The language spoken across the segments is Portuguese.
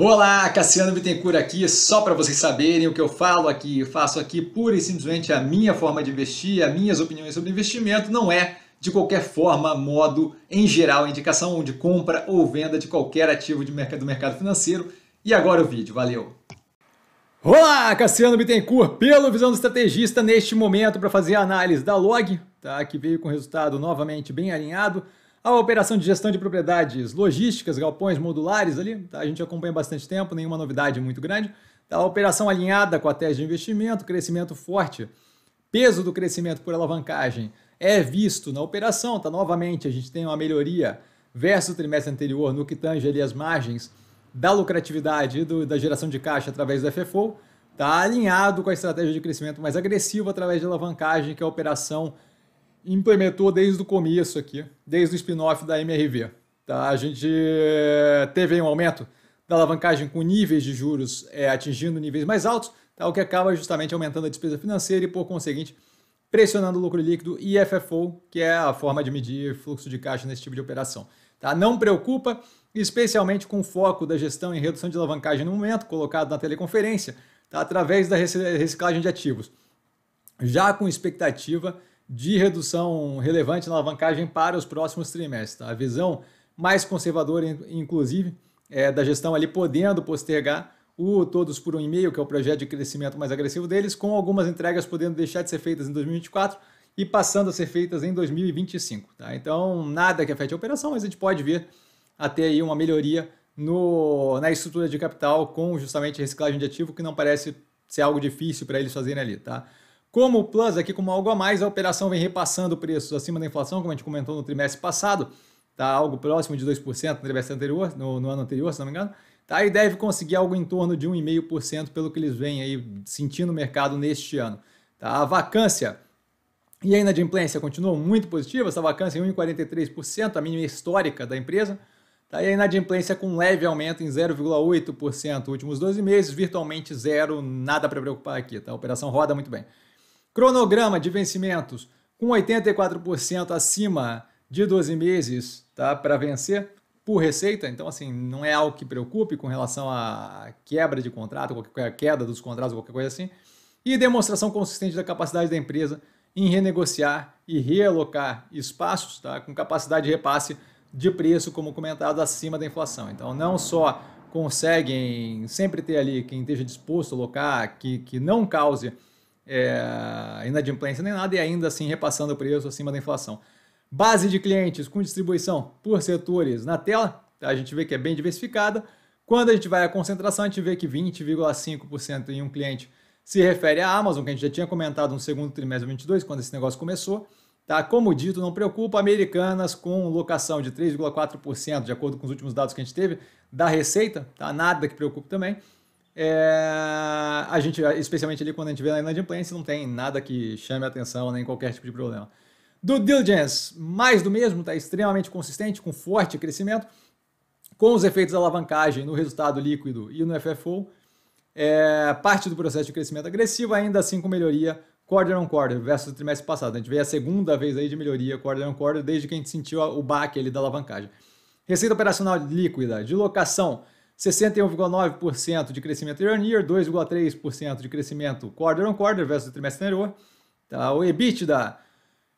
Olá, Cassiano Bittencourt aqui, só para vocês saberem o que eu falo aqui, eu faço aqui pura e simplesmente a minha forma de investir, as minhas opiniões sobre investimento, não é de qualquer forma, modo, em geral, indicação de compra ou venda de qualquer ativo de mercado, do mercado financeiro. E agora o vídeo, valeu! Olá, Cassiano Bittencourt, pelo Visão do Estrategista, neste momento para fazer a análise da Log, tá, que veio com resultado novamente bem alinhado, a operação de gestão de propriedades logísticas, galpões modulares ali, tá? a gente acompanha bastante tempo, nenhuma novidade muito grande. Tá? A operação alinhada com a tese de investimento, crescimento forte, peso do crescimento por alavancagem é visto na operação, tá? Novamente, a gente tem uma melhoria versus o trimestre anterior no que tange ali as margens da lucratividade e do, da geração de caixa através do FFO, tá alinhado com a estratégia de crescimento mais agressivo através de alavancagem, que é a operação implementou desde o começo aqui, desde o spin-off da MRV. Tá? A gente eh, teve um aumento da alavancagem com níveis de juros é, atingindo níveis mais altos, tá? o que acaba justamente aumentando a despesa financeira e, por conseguinte, pressionando o lucro líquido e FFO, que é a forma de medir fluxo de caixa nesse tipo de operação. Tá? Não preocupa, especialmente com o foco da gestão em redução de alavancagem no momento, colocado na teleconferência, tá? através da reciclagem de ativos. Já com expectativa de redução relevante na alavancagem para os próximos trimestres. Tá? A visão mais conservadora, inclusive, é da gestão ali podendo postergar o Todos por um e-mail, que é o projeto de crescimento mais agressivo deles, com algumas entregas podendo deixar de ser feitas em 2024 e passando a ser feitas em 2025. Tá? Então, nada que afete a operação, mas a gente pode ver até aí uma melhoria no, na estrutura de capital com justamente reciclagem de ativo, que não parece ser algo difícil para eles fazerem ali. Tá? Como o Plus, aqui como algo a mais, a operação vem repassando preços acima da inflação, como a gente comentou no trimestre passado, tá algo próximo de 2% no trimestre anterior, no, no ano anterior, se não me engano. Tá, e deve conseguir algo em torno de 1,5% pelo que eles vêm aí sentindo o mercado neste ano. Tá? A vacância e a inadimplência continuam muito positivas, essa vacância em 1,43%, a mínima histórica da empresa. Tá? E a inadimplência com leve aumento em 0,8% últimos 12 meses, virtualmente zero, nada para preocupar aqui. Tá? A operação roda muito bem. Cronograma de vencimentos com 84% acima de 12 meses tá, para vencer por receita, então assim, não é algo que preocupe com relação à quebra de contrato, qualquer queda dos contratos, qualquer coisa assim, e demonstração consistente da capacidade da empresa em renegociar e realocar espaços, tá, com capacidade de repasse de preço, como comentado, acima da inflação. Então, não só conseguem sempre ter ali quem esteja disposto a alocar, que, que não cause é, inadimplência nem nada e ainda assim repassando o preço acima da inflação. Base de clientes com distribuição por setores na tela, a gente vê que é bem diversificada. Quando a gente vai à concentração, a gente vê que 20,5% em um cliente se refere à Amazon, que a gente já tinha comentado no segundo trimestre de 22, quando esse negócio começou. Tá? Como dito, não preocupa, Americanas com locação de 3,4%, de acordo com os últimos dados que a gente teve, da receita, tá? nada que preocupe também. É, a gente, especialmente ali quando a gente vê na inadimplência, não tem nada que chame a atenção, nem qualquer tipo de problema. Do diligence, mais do mesmo, está extremamente consistente, com forte crescimento, com os efeitos da alavancagem no resultado líquido e no FFO, é, parte do processo de crescimento agressivo, ainda assim com melhoria quarter on quarter versus o trimestre passado. A gente vê a segunda vez aí de melhoria quarter on quarter desde que a gente sentiu o baque ali da alavancagem. Receita operacional líquida de locação 61,9% de crescimento year on year, 2,3% de crescimento quarter on quarter versus o trimestre anterior. Tá? O EBITDA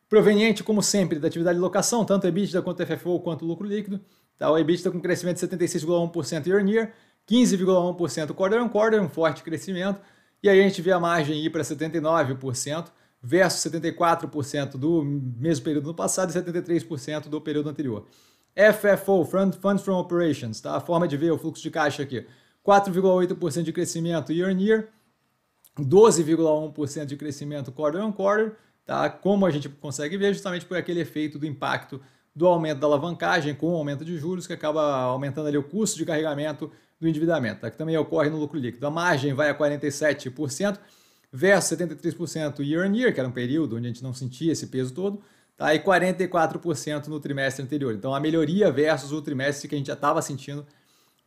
proveniente, como sempre, da atividade de locação, tanto EBITDA quanto FFO quanto lucro líquido. Tá? O EBITDA com crescimento de 76,1% year on year, 15,1% quarter on quarter, um forte crescimento. E aí a gente vê a margem ir para 79% versus 74% do mesmo período no passado e 73% do período anterior. FFO, Funds from Operations, tá? A forma de ver o fluxo de caixa aqui. 4,8% de crescimento year on year, 12,1% de crescimento quarter on quarter, tá? Como a gente consegue ver justamente por aquele efeito do impacto do aumento da alavancagem com o aumento de juros que acaba aumentando ali o custo de carregamento do endividamento, tá? que também ocorre no lucro líquido. A margem vai a 47% versus 73% year on year, que era um período onde a gente não sentia esse peso todo tá? e 44% no trimestre anterior. Então, a melhoria versus o trimestre que a gente já estava sentindo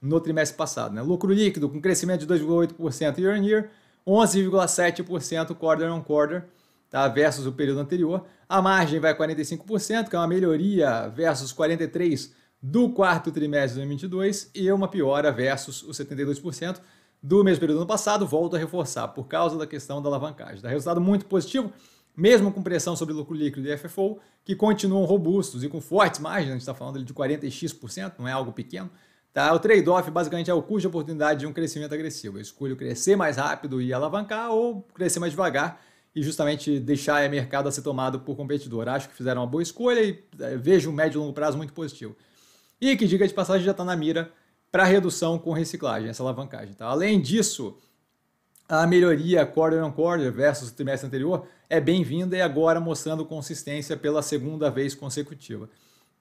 no trimestre passado. Né? Lucro líquido com crescimento de 2,8% year on year, 11,7% quarter on quarter tá? versus o período anterior. A margem vai 45%, que é uma melhoria versus 43% do quarto trimestre de 2022 e uma piora versus os 72% do mesmo período do ano passado, volto a reforçar, por causa da questão da alavancagem. dá tá? Resultado muito positivo, mesmo com pressão sobre lucro líquido e FFO, que continuam robustos e com fortes margens, a gente está falando de 40x%, não é algo pequeno. Tá? O trade-off basicamente é o custo de oportunidade de um crescimento agressivo. Eu escolho crescer mais rápido e alavancar ou crescer mais devagar e justamente deixar o mercado a ser tomado por competidor. Acho que fizeram uma boa escolha e é, vejo um médio e longo prazo muito positivo. E que, diga de passagem, já está na mira para redução com reciclagem, essa alavancagem. Tá? Além disso, a melhoria quarter on quarter versus o trimestre anterior é bem-vinda e agora mostrando consistência pela segunda vez consecutiva.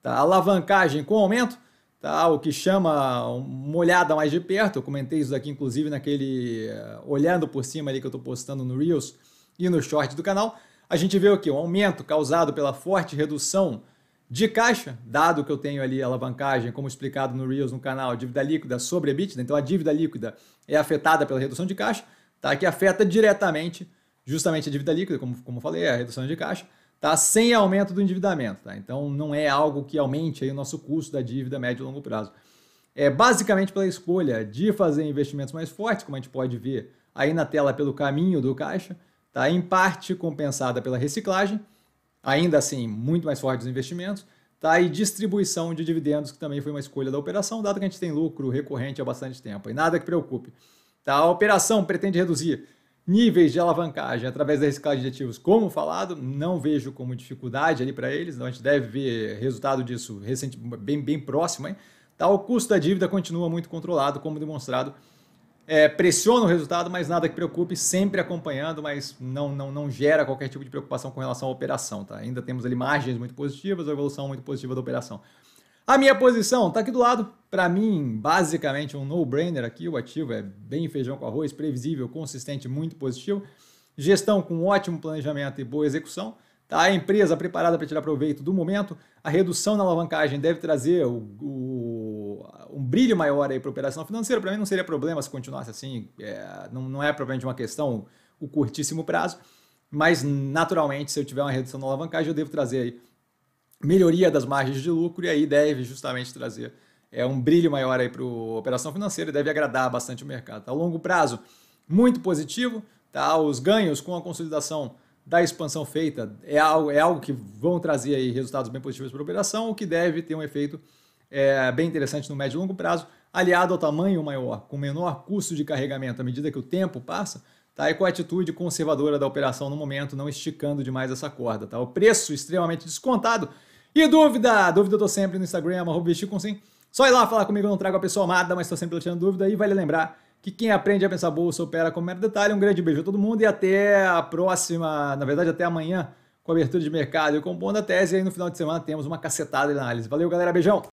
Tá? Alavancagem com aumento, tá? o que chama uma olhada mais de perto, eu comentei isso aqui inclusive naquele uh, olhando por cima ali que eu estou postando no Reels e no short do canal, a gente vê aqui o um aumento causado pela forte redução de caixa, dado que eu tenho ali alavancagem, como explicado no Reels no canal, dívida líquida sobre EBITDA, então a dívida líquida é afetada pela redução de caixa, tá? que afeta diretamente justamente a dívida líquida, como, como eu falei, é a redução de caixa, tá? sem aumento do endividamento. Tá? Então, não é algo que aumente aí o nosso custo da dívida médio e longo prazo. É basicamente pela escolha de fazer investimentos mais fortes, como a gente pode ver aí na tela pelo caminho do caixa, tá? em parte compensada pela reciclagem, ainda assim, muito mais forte dos investimentos, tá? E distribuição de dividendos, que também foi uma escolha da operação, dado que a gente tem lucro recorrente há bastante tempo. E nada que preocupe. Tá? A operação pretende reduzir Níveis de alavancagem através da reciclagem de ativos, como falado, não vejo como dificuldade ali para eles, então a gente deve ver resultado disso recente, bem, bem próximo. Hein? Tá, o custo da dívida continua muito controlado, como demonstrado. É, pressiona o resultado, mas nada que preocupe, sempre acompanhando, mas não, não, não gera qualquer tipo de preocupação com relação à operação. Tá? Ainda temos ali margens muito positivas, a evolução muito positiva da operação. A minha posição está aqui do lado. Para mim, basicamente um no-brainer aqui. O ativo é bem feijão com arroz, previsível, consistente, muito positivo. Gestão com ótimo planejamento e boa execução. Tá a empresa preparada para tirar proveito do momento. A redução na alavancagem deve trazer o, o, um brilho maior para a operação financeira. Para mim, não seria problema se continuasse assim. É, não, não é de uma questão o curtíssimo prazo. Mas, naturalmente, se eu tiver uma redução na alavancagem, eu devo trazer aí melhoria das margens de lucro e aí deve justamente trazer é, um brilho maior aí para a operação financeira e deve agradar bastante o mercado. A longo prazo, muito positivo, tá? os ganhos com a consolidação da expansão feita é algo, é algo que vão trazer aí resultados bem positivos para a operação, o que deve ter um efeito é, bem interessante no médio e longo prazo, aliado ao tamanho maior, com menor custo de carregamento à medida que o tempo passa, Tá? E com a atitude conservadora da operação no momento, não esticando demais essa corda. Tá? O preço extremamente descontado. E dúvida? Dúvida eu tô sempre no Instagram, arroba sim Só ir lá falar comigo, eu não trago a pessoa amada, mas estou sempre deixando dúvida. E vale lembrar que quem aprende a pensar bolsa opera com mero detalhe. Um grande beijo a todo mundo e até a próxima, na verdade até amanhã, com a abertura de mercado e compondo a tese. E aí no final de semana temos uma cacetada de análise. Valeu, galera. Beijão!